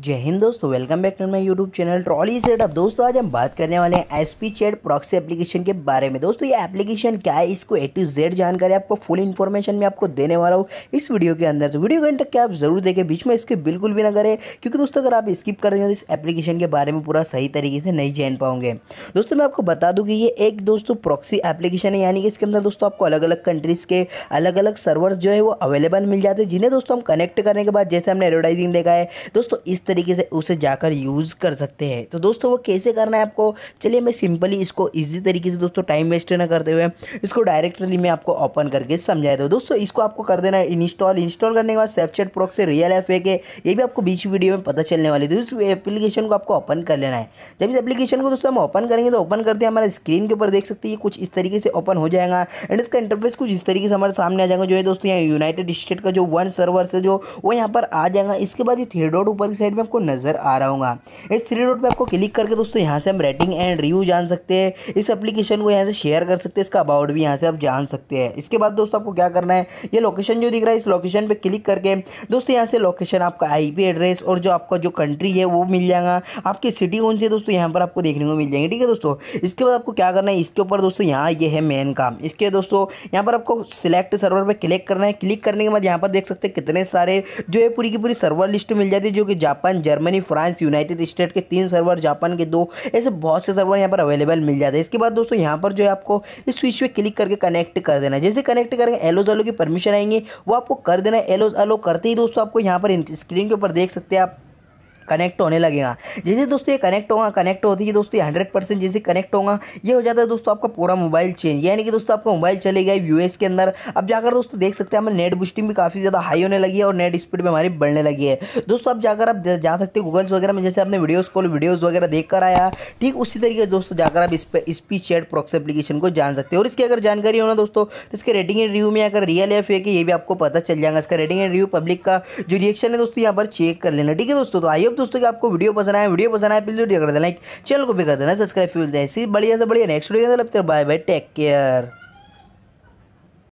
जय हिंद दोस्तों welcome back to my YouTube channel trolley setup दोस्तों आज हम बात करने वाले हैं एस पी चेड प्रॉक्सी एप्लीकेशन के बारे में दोस्तों ये एप्लीकेशन क्या है इसको ए टू जेड जानकारी आपको फुल इन्फॉर्मेशन मैं आपको देने वाला हूँ इस वीडियो के अंदर तो वीडियो के अंत क्या आप जरूर देखें बीच में इसके बिल्कुल भी ना करें क्योंकि दोस्तों अगर आप स्किप कर देंगे तो इस एप्लीकेशन के बारे में पूरा सही तरीके से नहीं जान पाओगे दोस्तों मैं आपको बता दूँ कि ये एक दोस्तों प्रॉक्सी एप्लीकेशन है यानी कि इसके अंदर दोस्तों आपको अलग अलग कंट्रीज़ के अलग अलग सर्वर्स जो है वो अवेलेबल मिल जाते हैं जिन्हें दोस्तों हम कनेक्ट करने के बाद जैसे हमने एडवर्टाइजिंग देखा है दोस्तों इस तरीके से उसे जाकर यूज़ कर सकते हैं तो दोस्तों वो कैसे करना है आपको चलिए मैं सिंपली इसको इजी तरीके से दोस्तों टाइम वेस्ट ना करते हुए इसको डायरेक्टली मैं आपको ओपन करके समझा दूँ दोस्तों इसको आपको कर देना है इंस्टॉल इंस्टॉल करने के बाद स्नैपचैट प्रोक से रियल एफ है ये भी आपको बीच वीडियो में पता चलने वाली थी उस एप्लीकेशन को आपको ओपन कर लेना है जब इस एप्लीकेशन को दोस्तों हम ओपन करेंगे तो ओपन करते हैं हमारे स्क्रीन के ऊपर देख सकते हैं कुछ इस तरीके से ओपन हो जाएगा एंड इसका इंटरफेस कुछ इस तरीके से हमारे सामने आ जाएगा जो है दोस्तों यहाँ यूनाइटेड स्टेट का जो वन सर्वर से जो वो यहाँ पर आ जाएगा इसके बाद ये थ्री डॉट ऊपर की साइड में आपको नजर आ रहा होगा इस थ्री डॉट पर आपको क्लिक करके दोस्तों यहाँ से हम रेटिंग एंड रिव्यू जान सकते हैं इस एप्लीकेशन को यहाँ से शेयर कर सकते हैं इसका अबाउट भी यहाँ से आप जान सकते हैं इसके बाद दोस्तों आपको क्या करना है ये लोकेशन जो दिख रहा है इस लोकेशन पर क्लिक करके दोस्तों यहाँ से लोकेशन आपका आईपी एड्रेस और जो आपका जो कंट्री है वो मिल जाएगा आपकी सिटी कौन सी है दोस्तों यहाँ पर आपको देखने को मिल जाएंगे ठीक है दोस्तों इसके बाद आपको क्या करना है इसके ऊपर दोस्तों यहाँ ये है मेन काम इसके दोस्तों यहाँ पर आपको सिलेक्ट सर्वर पर क्लिक करना है क्लिक करने के बाद यहाँ पर देख सकते हैं कितने सारे जो है पूरी की पूरी सर्वर लिस्ट मिल जाती है जो कि जाप Japan Germany France United State के तीन सर्वर जापान के दो ऐसे बहुत से सर्वर यहाँ पर अवेलेबल मिल जाते हैं इसके बाद दोस्तों यहाँ पर जो है आपको इस स्विच पे क्लिक करके कनेक्ट कर देना जैसे कनेक्ट करेंगे एलोज अलो की परमिशन आएंगे वो आपको कर देना एलोज अलो करते ही दोस्तों आपको यहाँ पर स्क्रीन के ऊपर देख सकते हैं आप कनेक्ट होने लगेगा जैसे दोस्तों ये कनेक्ट होगा कनेक्ट होती है दोस्तों हंड्रेड परसेंट जैसे कनेक्ट होगा ये हो जाता है दोस्तों आपका पूरा मोबाइल चेंज यानी कि दोस्तों आपका मोबाइल चले गया यूएस के अंदर अब जाकर दोस्तों देख सकते हैं हमें नेट बूस्टिंग भी काफ़ी ज़्यादा हाई होने लगी है और नेट स्पीड भी हमारी बढ़ने लगी है दोस्तों अब जाकर आप जा सकते हैं गूगल्स वगैरह में जैसे आपने वीडियोज़ कॉल वीडियोज़ वगैरह देख कर आया ठीक उसी तरीके दोस्तों जाकर आप इस पर स्पीच चैट प्रोक्स एप्लीकेशन को जान सकते हैं और इसकी अगर जानकारी होना दोस्तों तो इसके रेटिंग एंड रिव्यू में अगर रियल एफ है कि ये भी आपको पता चल जाएगा इसका रेटिंग एंड रिव्यू पब्लिक का जो रिएक्शन है दोस्तों यहाँ पर चेक कर लेना ठीक है दोस्तों तो आइए होप दोस्तों कि आपको वीडियो पसंद आए वीडियो पसंद आए प्लीज कर देना लाइक चैनल को भी कर देना सब्सक्राइब फिर ऐसी बढ़िया से बढ़िया next video bye bye take care